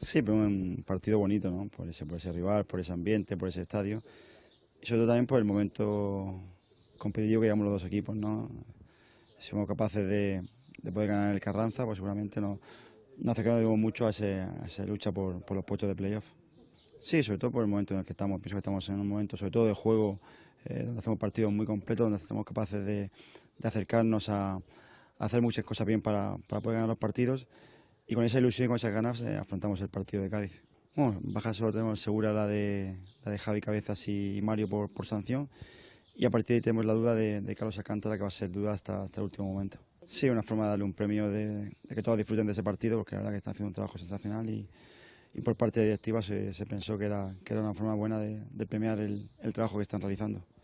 Sí, pero un partido bonito, ¿no? Por ese, por ese rival, por ese ambiente, por ese estadio. Y sobre todo también por el momento competitivo que llevamos los dos equipos, ¿no? Si somos capaces de, de poder ganar el Carranza, pues seguramente no, no acercamos mucho a, ese, a esa lucha por, los puestos de playoff. Sí, sobre todo por el momento en el que estamos. Pienso que estamos en un momento, sobre todo de juego, eh, donde hacemos partidos muy completos, donde estamos capaces de, de acercarnos a, a, hacer muchas cosas bien para, para poder ganar los partidos y con esa ilusión y con esas ganas eh, afrontamos el partido de Cádiz. Bueno, baja solo tenemos segura la de, la de Javi Cabezas y Mario por, por sanción y a partir de ahí tenemos la duda de, Carlos Alcántara que va a ser duda hasta, hasta el último momento. Sí, una forma de darle un premio de, que todos disfruten de ese partido porque la verdad que están haciendo un trabajo sensacional y, por parte de directiva se, pensó que era, que era una forma buena de, premiar el trabajo que están realizando.